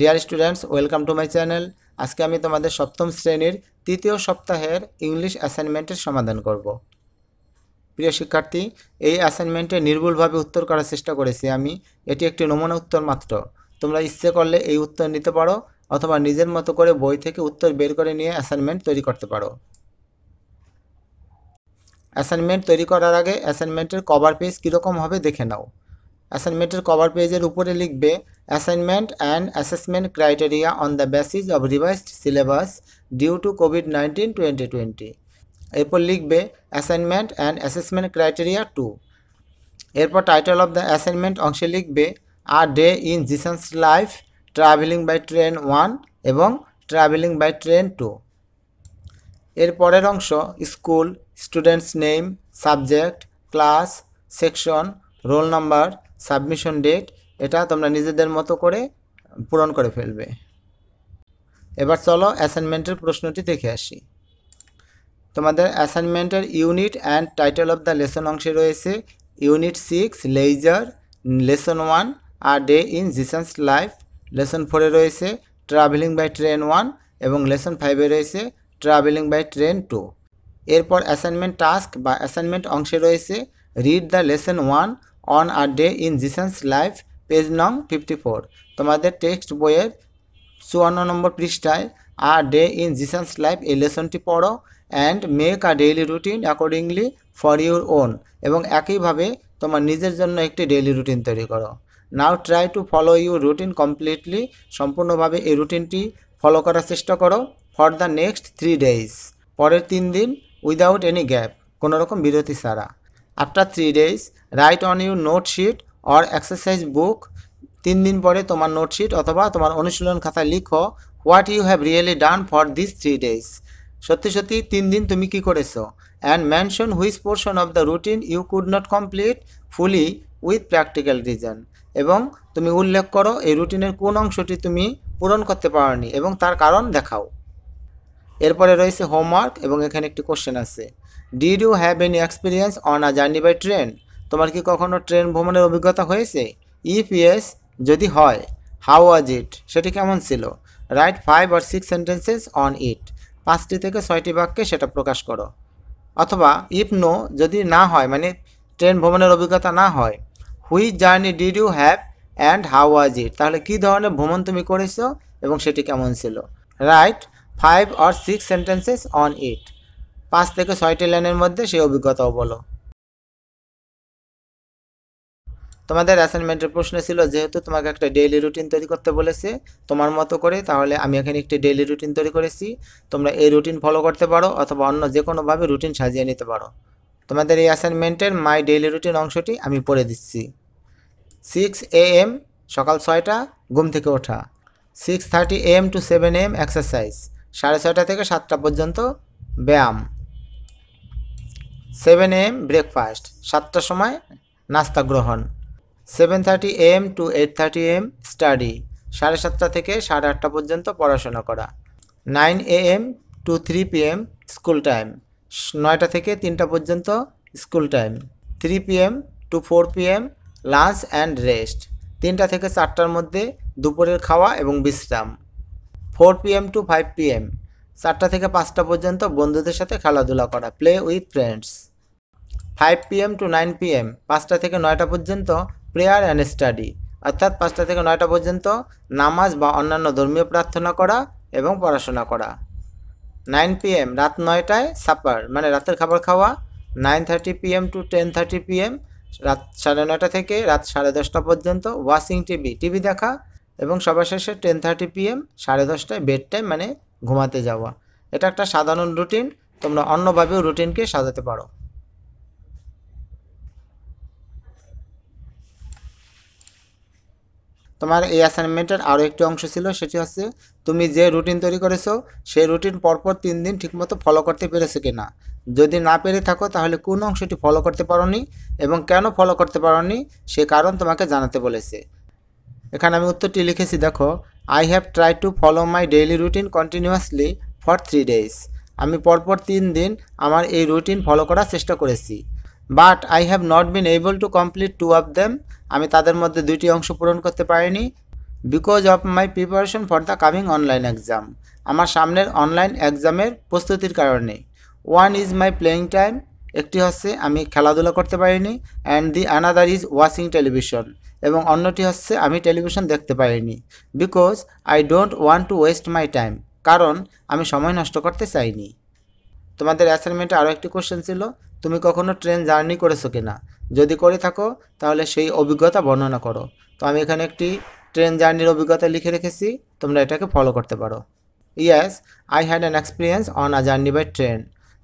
deer students welcome to my channel আজকে আমি তোমাদের সপ্তম শ্রেণীর তৃতীয় সপ্তাহের ইংলিশ অ্যাসাইনমেন্টের সমাধান করব প্রিয় শিক্ষার্থী এই অ্যাসাইনমেন্টে নির্ভুলভাবে উত্তর করার চেষ্টা করেছি আমি এটি একটি নমুনা উত্তর মাত্র তোমরা ইচ্ছে করলে এই উত্তর নিতে পারো অথবা নিজের মতো করে বই থেকে উত্তর বের করে নিয়ে অ্যাসাইনমেন্ট তৈরি করতে পারো অ্যাসাইনমেন্ট তৈরি করার আগে অ্যাসাইনমেন্টের কভার পেজ কীরকম হবে দেখে নাও অ্যাসাইনমেন্টের কভার পেজের উপরে লিখবে assignment and assessment criteria on the basis of revised syllabus due to COVID nineteen twenty twenty এরপর লিখবে assignment and assessment criteria two এরপর টাইটেল অফ দ্য অ্যাসাইনমেন্ট অংশে লিখবে a day in Zisan's life travelling by train one এবং travelling by train two এর পরের অংশ school students name subject class section roll number submission date এটা তোমরা নিজেদের মতো করে পূরণ করে ফেলবে এবার চলো অ্যাসাইনমেন্টের প্রশ্নটি দেখে আসি তোমাদের অ্যাসাইনমেন্টের unit and title of the lesson অংশে রয়েছে unit six leisure lesson one আর day in Zisan's life lesson ফোরে রয়েছে ট্রাভেলিং বাই ট্রেন ওয়ান এবং লেসন ফাইভে রয়েছে ট্রাভেলিং বাই ট্রেন টু এরপর অ্যাসাইনমেন্ট টাস্ক বা অ্যাসাইনমেন্ট অংশে রয়েছে read the lesson one on a day in Zisan's life page নং ফিফটি ফোর তোমাদের টেক্সট বইয়ের চুয়ান্ন নম্বর পৃষ্ঠায় a day in Zisan's life এই লেসনটি পড়ো and make a daily routine accordingly for your own এবং একইভাবে তোমার নিজের জন্য একটি ডেইলি রুটিন তৈরি করো now try to follow your routine completely সম্পূর্ণভাবে এই রুটিনটি ফলো করার চেষ্টা করো for the next three days পরের তিন দিন উইদাউট এনি গ্যাপ কোনোরকম বিরতি ছাড়া after three days write on your note sheet or exercise book তিন দিন পরে তোমার নোটশিট অথবা তোমার অনুশীলন খাতায় লিখো what you have really done for this three days সত্যি সত্যি তিন দিন তুমি কি করেছো and mention which portion of the routine you could not complete fully with practical reason এবং তুমি উল্লেখ করো এই রুটিনের কোন অংশটি তুমি পূরণ করতে পারোনি এবং তার কারণ দেখাও এরপরে রয়েছে হোমওয়ার্ক এবং এখানে একটি কোশ্চেন আছে did you have any experience on a journey by train তোমার কি কখনো ট্রেন ভ্রমণের অভিজ্ঞতা হয়েছে ইফ ইয়েস যদি হয় হাউ ওয়াজ ইট সেটি কেমন ছিল write five or six sentences on it পাঁচটি থেকে ছয়টি বাক্যে সেটা প্রকাশ করো অথবা ইফ নো যদি না হয় মানে ট্রেন ভ্রমণের অভিজ্ঞতা না হয় which journey did you have and how was it তাহলে কী ধরনের ভ্রমণ তুমি করেছো এবং সেটি কেমন ছিল write five or six sentences on it পাঁচ থেকে ছয়টি লাইনের মধ্যে সেই অভিজ্ঞতাও বলো তোমাদের অ্যাসাইনমেন্টের প্রশ্ন ছিল যেহেতু তোমাকে একটা ডেইলি রুটিন তৈরি করতে বলেছে তোমার মতো করে তাহলে আমি এখানে একটি ডেইলি রুটিন তৈরি করেছি তোমরা এই রুটিন ফলো করতে পারো অথবা অন্য যে কোনোভাবে রুটিন সাজিয়ে নিতে পারো তোমাদের এই অ্যাসাইনমেন্টের মাই ডেইলি রুটিন অংশটি আমি পড়ে দিচ্ছি সিক্স এ এম সকাল ছয়টা ঘুম থেকে ওঠা six thirty AM to seven AM exercise সাড়ে ছয়টা থেকে সাতটা পর্যন্ত ব্যায়াম সেভেন এম ব্রেকফাস্ট সাতটার সময় নাস্তা গ্রহণ seven thirty AM to eight thirty AM study সাড়ে সাতটা থেকে সাড়ে আটটা পর্যন্ত পড়াশোনা করা nine A M to three P M school time নয়টা থেকে তিনটা পর্যন্ত school time three P M to four P M lunch and rest তিনটা থেকে চারটার মধ্যে দুপুরের খাওয়া এবং বিশ্রাম four P M to five P M চারটা থেকে পাঁচটা পর্যন্ত বন্ধুদের সাথে খেলাধুলা করা play with friends five PM to nine PM পাঁচটা থেকে নয়টা পর্যন্ত প্রেয়ার অ্যান্ড স্টাডি অর্থাৎ পাঁচটা থেকে নয়টা পর্যন্ত নামাজ বা অন্যান্য ধর্মীয় প্রার্থনা করা এবং পড়াশোনা করা নাইন পিএম রাত নয়টায় সাপার মানে রাতের খাবার খাওয়া nine thirty PM to ten thirty PM রাত সাড়ে নয়টা থেকে রাত সাড়ে দশটা পর্যন্ত ওয়াশিং টিভি টিভি দেখা এবং সবার শেষে টেন থার্টি পিএম সাড়ে দশটায় বেড টাইম মানে ঘুমাতে যাওয়া এটা একটা সাধারণ রুটিন তোমরা অন্যভাবেও রুটিনকে সাজাতে পারো তোমার এই অ্যাসাইনমেন্টের আরও একটি অংশ ছিল সেটি হচ্ছে তুমি যে রুটিন তৈরি করেছো সেই রুটিন পরপর তিন দিন ঠিকমতো ফলো করতে পেরেছো কি না যদি না পেরে থাকো তাহলে কোন অংশটি ফলো করতে পারোনি এবং কেন ফলো করতে পারোনি সে কারণ তোমাকে জানাতে বলেছে এখানে আমি উত্তরটি লিখেছি দেখো I have try to follow my daily routine continuously for three days আমি পরপর তিন দিন আমার এই রুটিন ফলো করার চেষ্টা করেছি but I have not been able to complete two of them আমি তাদের মধ্যে দুইটি অংশ পূরণ করতে পারিনি because of my preparation for the coming online exam আমার সামনের অনলাইন এক্সামের প্রস্তুতির কারণে one is my playing time একটি হচ্ছে আমি খেলাধুলা করতে পারিনি and the another is watching television এবং অন্যটি হচ্ছে আমি টেলিভিশন দেখতে পারিনি because I don't want to waste my time কারণ আমি সময় নষ্ট করতে চাইনি তোমাদের অ্যাসাইনমেন্টে আরও একটি কোশ্চেন ছিল তুমি কখনো ট্রেন জার্নি করেছো কি না যদি করে থাকো তাহলে সেই অভিজ্ঞতা বর্ণনা করো তো আমি এখানে একটি ট্রেন জার্নির অভিজ্ঞতা লিখে রেখেছি তোমরা এটাকে ফলো করতে পারো yes I had an experience on a journey by train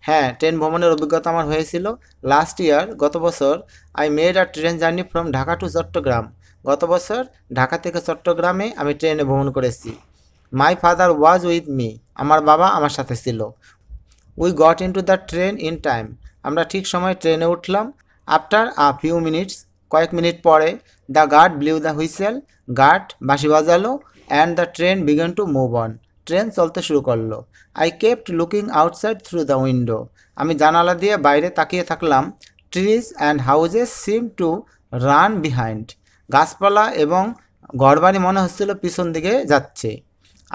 হ্যাঁ ট্রেন ভ্রমণের অভিজ্ঞতা আমার হয়েছিল লাস্ট ইয়ার গত বছর I made a train journey from Dhaka to Chattogram গত বছর ঢাকা থেকে চট্টগ্রামে আমি ট্রেনে ভ্রমণ করেছি my father was with me আমার বাবা আমার সাথে ছিল we got into the train in time আমরা ঠিক সময় ট্রেনে উঠলাম আফটার আ ফিউ মিনিটস কয়েক মিনিট পরে the guard blew the whistle guard বাঁশি বাজালো and the train began to move on train চলতে শুরু করলো I kept looking outside through the window আমি জানালা দিয়ে বাইরে তাকিয়ে থাকলাম trees and houses seem to run behind গাছপালা এবং ঘরবাড়ি মনে হচ্ছিল পিছন দিকে যাচ্ছে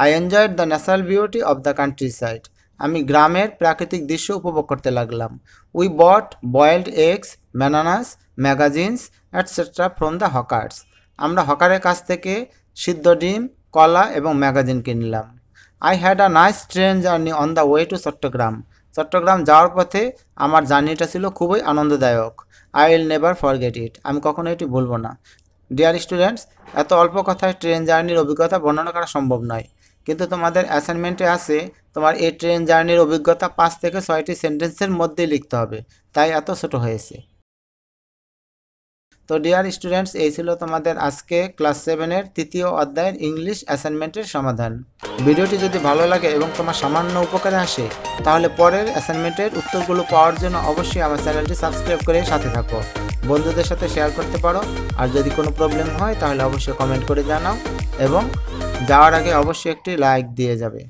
I enjoyed the natural beauty of the countryside আমি গ্রামের প্রাকৃতিক দৃশ্য উপভোগ করতে লাগলাম we bought boiled eggs ম্যানানাস magazines etcetera from the hawkers আমরা হকারের কাছ থেকে সিদ্ধ ডিম কলা এবং ম্যাগাজিন কিনলাম I had a nice train journey on the way to Chattogram Chattogram যাওয়ার পথে আমার জার্নিটা ছিল খুবই আনন্দদায়ক I will never forget it আমি কখনো এটি ভুলবো না ডিয়ার স্টুডেন্টস এত অল্প কথায় ট্রেন জার্নির অভিজ্ঞতা বর্ণনা করা সম্ভব নয় কিন্তু তোমাদের অ্যাসাইনমেন্টে আছে তোমার এই ট্রেন জার্নির অভিজ্ঞতা পাঁচ থেকে ছয়টি সেন্টেন্সের মধ্যেই লিখতে হবে তাই এত ছোট হয়েছে তো ডিয়ার স্টুডেন্টস এই ছিল তোমাদের আজকে ক্লাস সেভেনের তৃতীয় অধ্যায়ের ইংলিশ অ্যাসাইনমেন্টের সমাধান ভিডিওটি যদি ভালো লাগে এবং তোমার সামান্য উপকারে আসে তাহলে পরের অ্যাসাইনমেন্টের উত্তরগুলো পাওয়ার জন্য অবশ্যই আমার চ্যানেলটি সাবস্ক্রাইব করে সাথে থাকো বন্ধুদের সাথে শেয়ার করতে পারো আর যদি কোনো প্রবলেম হয় তাহলে অবশ্যই কমেন্ট করে জানাও এবং যাওয়ার আগে অবশ্যই একটি লাইক দিয়ে যাবে